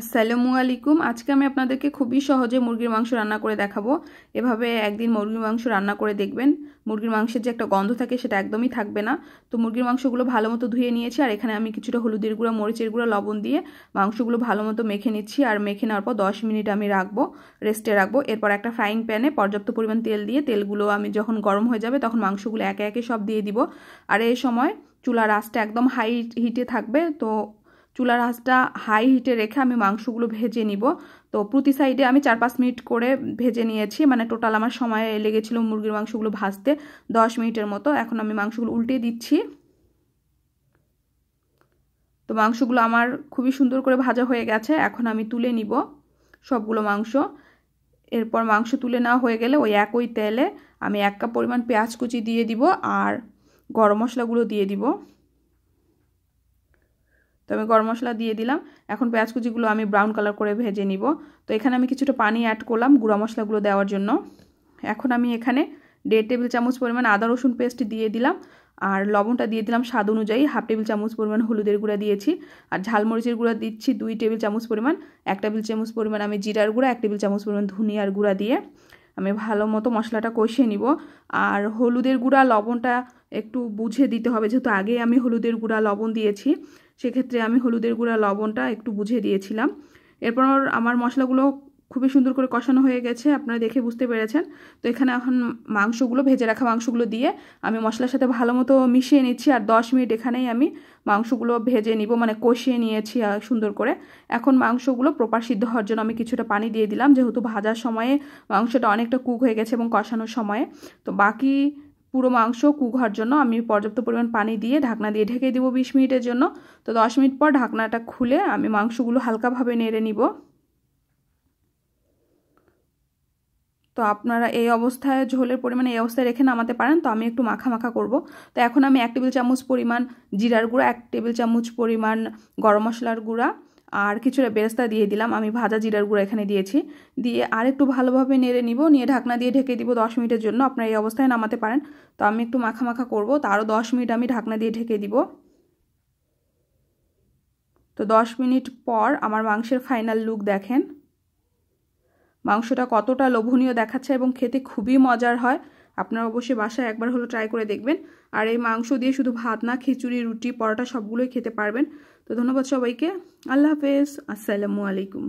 আসসালামু আলাইকুম আজকে আমি আপনাদেরকে খুবই সহজে মুরগির মাংস রান্না করে দেখাবো এভাবে একদিন মুরগির মাংস রান্না করে দেখবেন মুরগির মাংসের যে একটা গন্ধ থাকে সেটা একদমই থাকবে না তো মুরগির মাংসগুলো ভালো মতো ধুয়ে নিয়েছি আর এখানে আমি কিছুটা হলুদের গুঁড়া মরিচের গুঁড়া লবণ দিয়ে মাংসগুলো ভালো মতো মেখে নিচ্ছি আর মেখে নেওয়ার পর দশ মিনিট আমি রাখবো রেস্টে রাখবো এরপর একটা ফ্রাইং প্যানে পর্যাপ্ত পরিমাণ তেল দিয়ে তেলগুলো আমি যখন গরম হয়ে যাবে তখন মাংসগুলো একে একে সব দিয়ে দিব আর এই সময় চুলার আঁচটা একদম হাই হিটে থাকবে তো চুলার আঁচটা হাই হিটে রেখে আমি মাংসগুলো ভেজে নিব তো প্রতি সাইডে আমি চার পাঁচ মিনিট করে ভেজে নিয়েছি মানে টোটাল আমার সময় লেগেছিল মুরগির মাংসগুলো ভাজতে দশ মিনিটের মতো এখন আমি মাংসগুলো উল্টে দিচ্ছি তো মাংসগুলো আমার খুবই সুন্দর করে ভাজা হয়ে গেছে এখন আমি তুলে নিব সবগুলো মাংস এরপর মাংস তুলে নেওয়া হয়ে গেলে ওই একই তেলে আমি এক কাপ পরিমাণ পেঁয়াজ কুচি দিয়ে দিব আর গরম মশলাগুলো দিয়ে দিব তো আমি গরম মশলা দিয়ে দিলাম এখন পেঁয়াজ কুচিগুলো আমি ব্রাউন কালার করে ভেজে নিব তো এখানে আমি কিছুটা পানি অ্যাড করলাম গুঁড়া মশলাগুলো দেওয়ার জন্য এখন আমি এখানে দেড় টেবিল চামচ পরিমাণ আদা রসুন পেস্ট দিয়ে দিলাম আর লবণটা দিয়ে দিলাম স্বাদ অনুযায়ী হাফ টেবিল চামচ পরিমাণ হলুদের গুঁড়া দিয়েছি আর ঝালমরিচের গুঁড়া দিচ্ছি দুই টেবিল চামচ পরিমাণ এক টেবিল চামচ পরিমাণ আমি জিরার গুঁড়া এক টেবিল চামচ পরিমাণ ধনিয়ার গুঁড়া দিয়ে আমি ভালো মতো মশলাটা কষিয়ে নিব আর হলুদের গুঁড়া লবণটা একটু বুঝে দিতে হবে যেহেতু আগে আমি হলুদের গুঁড়া লবণ দিয়েছি সেক্ষেত্রে আমি হলুদের গুঁড়া লবণটা একটু বুঝে দিয়েছিলাম এরপর আমার মশলাগুলো খুবই সুন্দর করে কষানো হয়ে গেছে আপনারা দেখে বুঝতে পেরেছেন তো এখানে এখন মাংসগুলো ভেজে রাখা মাংসগুলো দিয়ে আমি মশলার সাথে ভালো মতো মিশিয়ে নিচ্ছি আর দশ মিনিট এখানেই আমি মাংসগুলো ভেজে নিব মানে কষিয়ে নিয়েছি সুন্দর করে এখন মাংসগুলো প্রপার সিদ্ধ হওয়ার জন্য আমি কিছুটা পানি দিয়ে দিলাম যেহেতু ভাজার সময়ে মাংসটা অনেকটা কুক হয়ে গেছে এবং কষানোর সময়ে তো বাকি পুরো মাংস কুক হওয়ার জন্য আমি পর্যাপ্ত পরিমাণ পানি দিয়ে ঢাকনা দিয়ে ঢেকে দেবো বিশ মিনিটের জন্য তো দশ মিনিট পর ঢাকনাটা খুলে আমি মাংসগুলো হালকাভাবে নেড়ে নিব তো আপনারা এই অবস্থায় ঝোলের পরিমাণ এই অবস্থায় রেখে নামাতে পারেন তো আমি একটু মাখা মাখা করব তো এখন আমি এক টেবিল চামচ পরিমাণ জিরার গুঁড়া এক টেবিল চামচ পরিমাণ গরম মশলার গুঁড়া আর কিছুটা বেরেস্তা দিয়ে দিলাম আমি ভাজা জিরার গুঁড়ো এখানে দিয়েছি দিয়ে আর একটু ভালোভাবে নেড়ে নিব নিয়ে ঢাকনা দিয়ে ঢেকে দিব দশ মিনিটের জন্য আপনারা এই অবস্থায় নামাতে পারেন তো আমি একটু মাখা মাখা করবো তো আরও দশ মিনিট আমি ঢাকনা দিয়ে ঢেকে দিব তো দশ মিনিট পর আমার মাংসের ফাইনাল লুক দেখেন মাংসটা কতটা লোভনীয় দেখাচ্ছে এবং খেতে খুবই মজার হয় আপনারা অবশ্যই বাসায় একবার হলো ট্রাই করে দেখবেন আর এই মাংস দিয়ে শুধু ভাত না খিচুড়ি রুটি পরোটা সবগুলোই খেতে পারবেন তো ধন্যবাদ সবাইকে আল্লাহ হাফেজ আসসালামু আলাইকুম